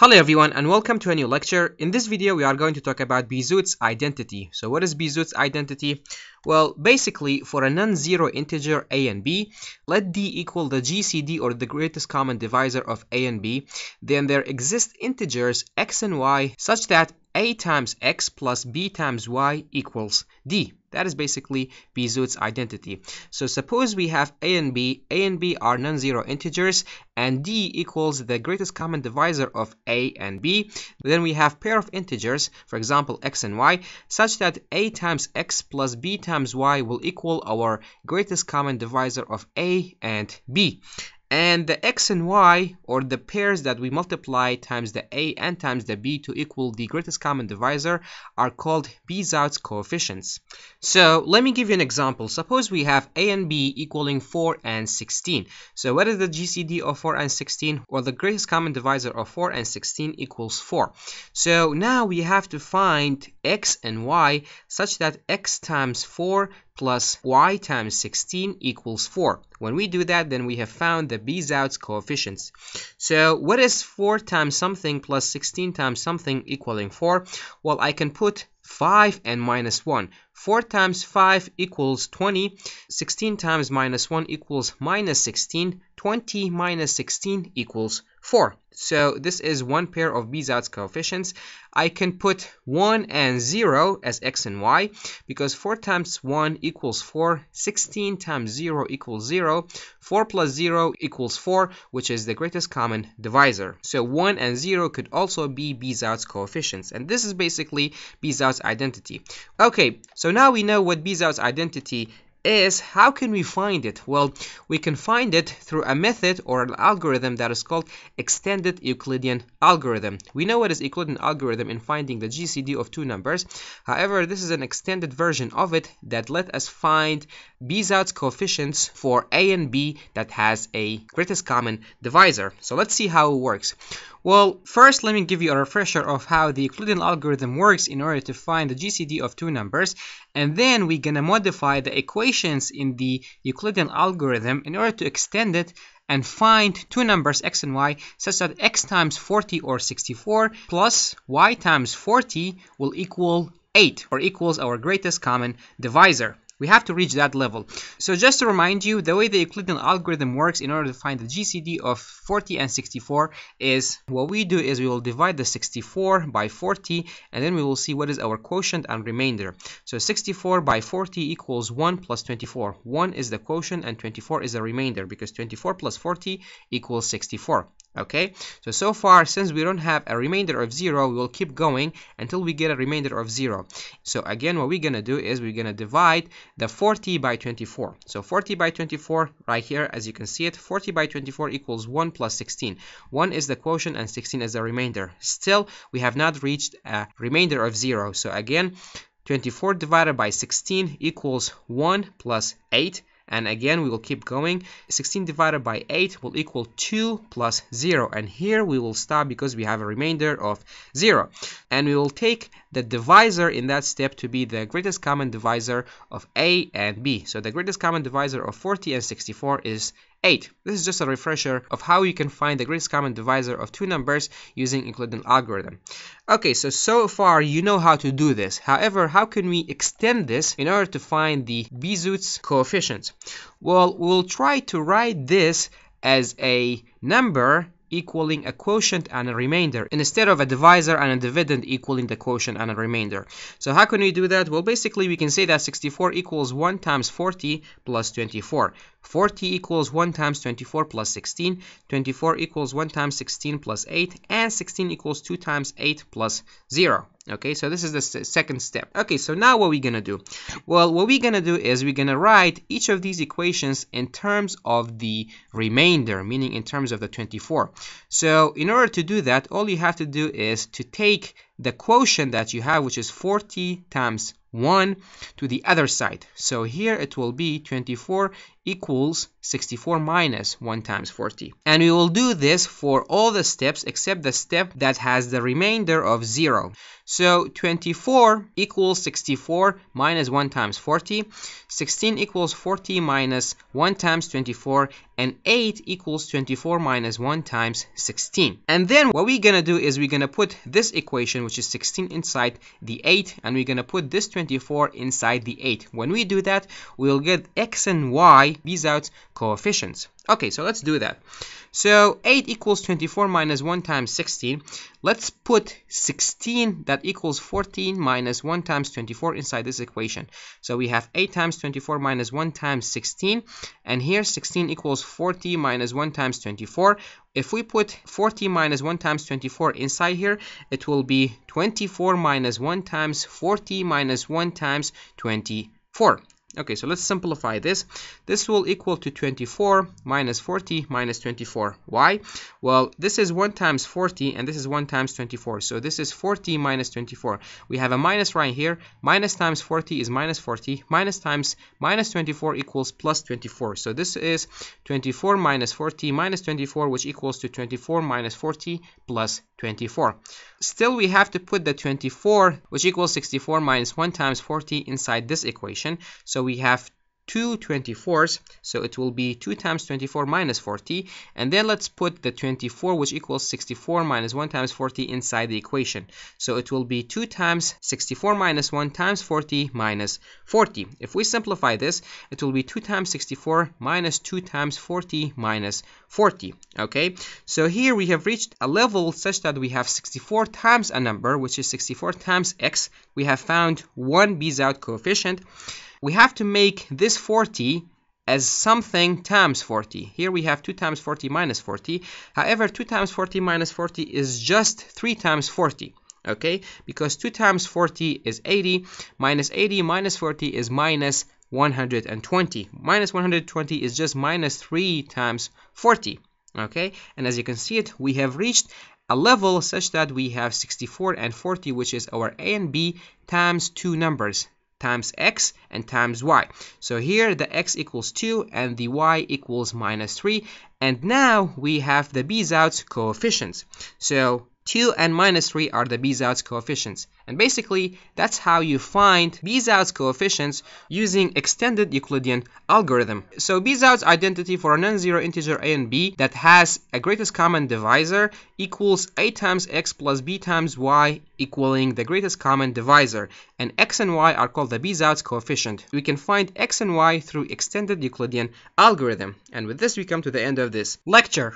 Hello everyone and welcome to a new lecture. In this video we are going to talk about Bezout's identity. So what is Bezout's identity? Well, basically for a non-zero integer a and b, let d equal the GCD or the greatest common divisor of a and b, then there exist integers x and y such that a times x plus b times y equals d. That is basically Bezout's identity. So suppose we have a and b, a and b are non-zero integers, and d equals the greatest common divisor of a and b. Then we have pair of integers, for example x and y, such that a times x plus b times y will equal our greatest common divisor of a and b and the x and y or the pairs that we multiply times the a and times the b to equal the greatest common divisor are called Bezout's coefficients. So let me give you an example. Suppose we have a and b equaling 4 and 16. So what is the GCD of 4 and 16? Well, the greatest common divisor of 4 and 16 equals 4. So now we have to find x and y such that x times 4 plus y times 16 equals 4. When we do that, then we have found the b's out coefficients. So what is 4 times something plus 16 times something equaling 4? Well, I can put 5 and minus 1. 4 times 5 equals 20, 16 times minus 1 equals minus 16, 20 minus 16 equals 4. So this is one pair of Bezout's coefficients. I can put 1 and 0 as x and y because 4 times 1 equals 4, 16 times 0 equals 0, 4 plus 0 equals 4, which is the greatest common divisor. So 1 and 0 could also be Bezout's coefficients. And this is basically Bezout's identity. Okay, so so now we know what Bezout's identity is, how can we find it? Well, we can find it through a method or an algorithm that is called extended Euclidean algorithm. We know what is Euclidean algorithm in finding the GCD of two numbers. However, this is an extended version of it that let us find Bizout's coefficients for A and B that has a greatest common divisor. So let's see how it works. Well, first let me give you a refresher of how the Euclidean algorithm works in order to find the GCD of two numbers, and then we're gonna modify the equations in the Euclidean algorithm in order to extend it and find two numbers x and y such that x times 40 or 64 plus y times 40 will equal 8 or equals our greatest common divisor. We have to reach that level. So just to remind you, the way the Euclidean algorithm works in order to find the GCD of 40 and 64 is what we do is we will divide the 64 by 40 and then we will see what is our quotient and remainder. So 64 by 40 equals 1 plus 24. 1 is the quotient and 24 is the remainder because 24 plus 40 equals 64 okay so so far since we don't have a remainder of zero we will keep going until we get a remainder of zero so again what we're gonna do is we're gonna divide the 40 by 24 so 40 by 24 right here as you can see it 40 by 24 equals 1 plus 16 1 is the quotient and 16 is the remainder still we have not reached a remainder of zero so again 24 divided by 16 equals 1 plus 8 and again, we will keep going. 16 divided by 8 will equal 2 plus 0. And here we will stop because we have a remainder of 0. And we will take the divisor in that step to be the greatest common divisor of A and B. So the greatest common divisor of 40 and 64 is 8. This is just a refresher of how you can find the greatest common divisor of two numbers using Euclidean algorithm. Okay, so so far you know how to do this. However, how can we extend this in order to find the Bezout's coefficients? Well, we'll try to write this as a number equaling a quotient and a remainder instead of a divisor and a dividend equaling the quotient and a remainder. So how can we do that? Well, basically we can say that 64 equals 1 times 40 plus 24. 40 equals 1 times 24 plus 16. 24 equals 1 times 16 plus 8. And 16 equals 2 times 8 plus 0. Okay, so this is the second step. Okay, so now what we're going to do? Well, what we're going to do is we're going to write each of these equations in terms of the remainder, meaning in terms of the 24. So in order to do that, all you have to do is to take the quotient that you have, which is 40 times 1, to the other side. So here it will be 24 equals 64 minus 1 times 40. And we will do this for all the steps except the step that has the remainder of 0. So 24 equals 64 minus 1 times 40, 16 equals 40 minus 1 times 24, and 8 equals 24 minus 1 times 16. And then what we're going to do is we're going to put this equation, which is 16, inside the 8, and we're going to put this 24 inside the 8. When we do that, we'll get x and y these out coefficients. Okay, so let's do that. So 8 equals 24 minus 1 times 16. Let's put 16 that equals 14 minus 1 times 24 inside this equation. So we have 8 times 24 minus 1 times 16. And here 16 equals 40 minus 1 times 24. If we put 40 minus 1 times 24 inside here, it will be 24 minus 1 times 40 minus 1 times 24. Okay, so let's simplify this. This will equal to 24 minus 40 minus 24. Why? Well, this is 1 times 40 and this is 1 times 24. So this is 40 minus 24. We have a minus right here. Minus times 40 is minus 40. Minus times minus 24 equals plus 24. So this is 24 minus 40 minus 24, which equals to 24 minus 40 plus 24. Still, we have to put the 24, which equals 64 minus 1 times 40 inside this equation. So we have 2 24s. So it will be 2 times 24 minus 40. And then let's put the 24, which equals 64 minus 1 times 40 inside the equation. So it will be 2 times 64 minus 1 times 40 minus 40. If we simplify this, it will be 2 times 64 minus 2 times 40 minus 40. Okay, so here we have reached a level such that we have 64 times a number, which is 64 times x. We have found one B's out coefficient we have to make this 40 as something times 40. Here we have 2 times 40 minus 40. However, 2 times 40 minus 40 is just 3 times 40 okay because 2 times 40 is 80 minus 80 minus 40 is minus 120 minus 120 is just minus 3 times 40 okay and as you can see it we have reached a level such that we have 64 and 40 which is our a and b times two numbers times x and times y. So here the x equals 2 and the y equals minus 3. And now we have the B's out coefficients. So 2 and minus 3 are the Bezout's coefficients. And basically, that's how you find Bezout's coefficients using extended Euclidean algorithm. So Bezout's identity for a non-zero integer a and b that has a greatest common divisor equals a times x plus b times y equaling the greatest common divisor. And x and y are called the Bezout's coefficient. We can find x and y through extended Euclidean algorithm. And with this, we come to the end of this lecture.